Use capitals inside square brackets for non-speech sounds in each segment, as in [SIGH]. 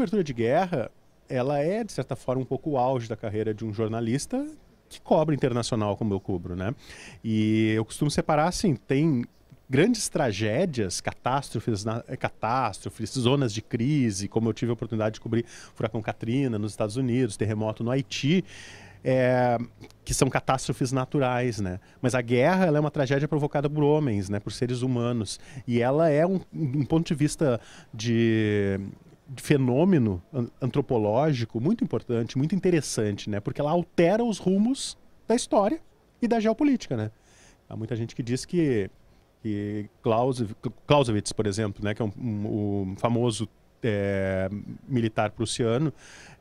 cobertura de guerra, ela é, de certa forma, um pouco o auge da carreira de um jornalista que cobre internacional, como eu cubro, né? E eu costumo separar, assim, tem grandes tragédias, catástrofes, eh, catástrofes, zonas de crise, como eu tive a oportunidade de cobrir furacão Katrina nos Estados Unidos, terremoto no Haiti, é, que são catástrofes naturais, né? Mas a guerra é uma tragédia provocada por homens, né? Por seres humanos e ela é um, um ponto de vista de fenômeno antropológico muito importante, muito interessante, né? Porque ela altera os rumos da história e da geopolítica, né? Há muita gente que diz que, que Clausewitz, por exemplo, né, que é um, um, um famoso é, militar prussiano,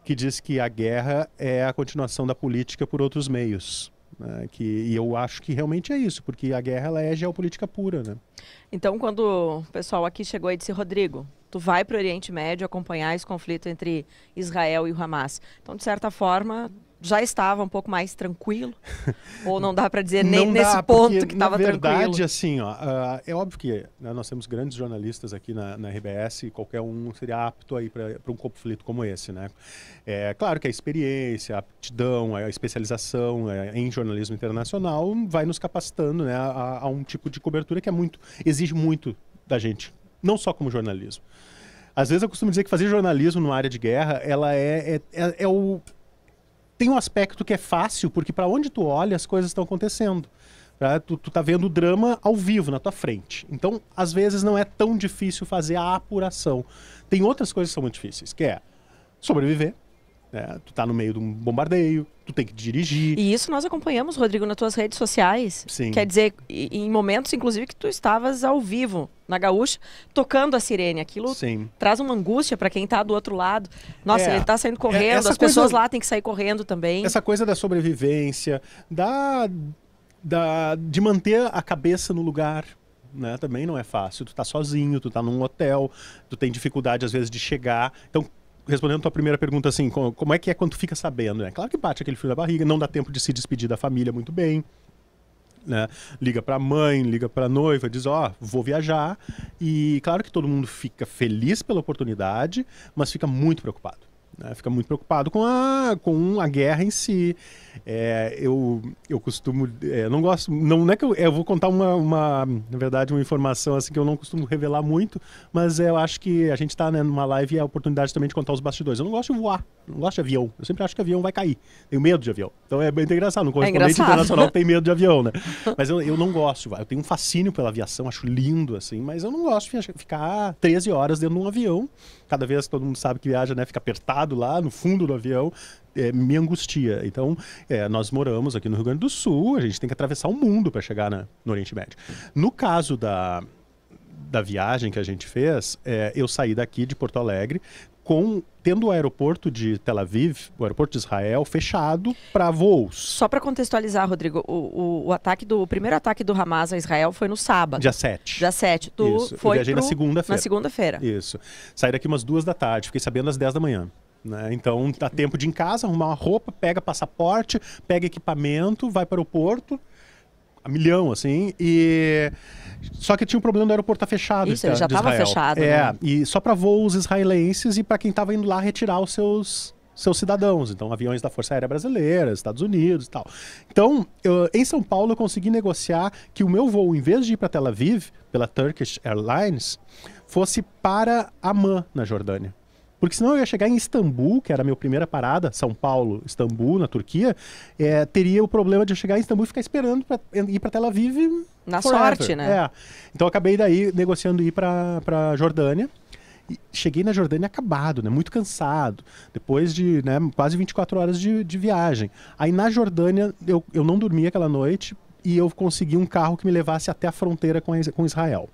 que diz que a guerra é a continuação da política por outros meios. Né? Que, e eu acho que realmente é isso, porque a guerra ela é geopolítica pura. Né? Então, quando o pessoal aqui chegou e disse, Rodrigo, tu vai para o Oriente Médio acompanhar esse conflito entre Israel e o Hamas. Então, de certa forma, já estava um pouco mais tranquilo? [LAUGHS] Ou não dá para dizer nem nesse ponto porque, que estava tranquilo? Na verdade, assim, ó, ah, é óbvio que né, nós temos grandes jornalistas aqui na, na RBS e qualquer um seria apto aí para um conflito como esse, né? É claro que a experiência, a aptidão, a especialização é, em jornalismo internacional vai nos capacitando né, a, a um tipo de cobertura que é muito exige muito da gente, não só como jornalismo. Às vezes eu costumo dizer que fazer jornalismo numa área de guerra, ela é, é, é, é o tem um aspecto que é fácil, porque para onde tu olha, as coisas estão acontecendo. Tá? Tu, tu tá vendo o drama ao vivo na tua frente. Então, às vezes, não é tão difícil fazer a apuração. Tem outras coisas que são muito difíceis, que é sobreviver, né? tu tá no meio de um bombardeio, tu tem que dirigir. E isso nós acompanhamos, Rodrigo, nas tuas redes sociais. Sim. Quer dizer, em momentos, inclusive, que tu estavas ao vivo na Gaúcha, tocando a sirene. Aquilo Sim. traz uma angústia para quem está do outro lado. Nossa, é, ele está saindo é, correndo, as coisa, pessoas lá têm que sair correndo também. Essa coisa da sobrevivência, da, da, de manter a cabeça no lugar. Né, também não é fácil. Tu tá sozinho, tu tá num hotel, tu tem dificuldade às vezes de chegar. Então, respondendo a tua primeira pergunta, assim, como, é que é quando tu fica sabendo, né? Claro que bate aquele frio na barriga, não dá tempo de se despedir da família muito bem né? Liga para a mãe, liga para a noiva, diz: Ó, oh, vou viajar. E claro que todo mundo fica feliz pela oportunidade, mas fica muito preocupado. Né? Fica muito preocupado com a, com a guerra em si. É, eu, eu costumo. É, não gosto. Não, não é que eu, eu vou contar uma, uma, Na verdade, uma informação assim que eu não costumo revelar muito, mas eu acho que a gente está né, numa live e é a oportunidade também de contar os bastidores. Eu não gosto de voar, não gosto de avião. Eu sempre acho que avião vai cair. Tenho medo de avião. Então é bem engraçado. Um é correspondente é internacional né? tem medo de avião, né? [LAUGHS] Mas eu, eu não gosto. Eu tenho um fascínio pela aviação, acho lindo, assim, mas eu não gosto de ficar 13 horas dentro de um avião. Cada vez que todo mundo sabe que viaja, né? Fica apertado lá no fundo do avião, é, me angustia. Então, é, nós moramos aqui no Rio Grande do Sul, a gente tem que atravessar o mundo para chegar na, no Oriente Médio. No caso da, da viagem que a gente fez, é, eu saí daqui de Porto Alegre com tendo o aeroporto de Tel Aviv, o aeroporto de Israel, fechado para voos. Só para contextualizar, Rodrigo, o, o, o, ataque do o primeiro ataque do Hamas a Israel foi no sábado. Dia 7. Dia 7. Tu Isso. foi eu viajei pro, na segunda-feira. Na segunda-feira. Isso. Saí daqui umas duas da tarde, fiquei sabendo às 10 da manhã. Né? Então dá tempo de ir em casa, arrumar uma roupa, pega passaporte, pega equipamento, vai para o aeroporto. A milhão, assim, e. Só que tinha um problema do aeroporto estar tá fechado. Isso, ele já estava fechado. É, né? e só para voos israelenses e para quem estava indo lá retirar os seus, seus cidadãos. Então, aviões da Força Aérea Brasileira, Estados Unidos e tal. Então, eu, em São Paulo, eu consegui negociar que o meu voo, em vez de ir para Tel Aviv, pela Turkish Airlines, fosse para Amman, na Jordânia. Porque senão eu ia chegar em Istambul, que era a minha primeira parada, São Paulo, Istambul, na Turquia, é, teria o problema de eu chegar em Istambul e ficar esperando para ir para Tel Aviv. Na forever. sorte, né? É. Então eu acabei daí negociando ir para Jordânia. E cheguei na Jordânia acabado, né? Muito cansado. Depois de né, quase 24 horas de, de viagem. Aí na Jordânia eu, eu não dormi aquela noite e eu consegui um carro que me levasse até a fronteira com, com Israel.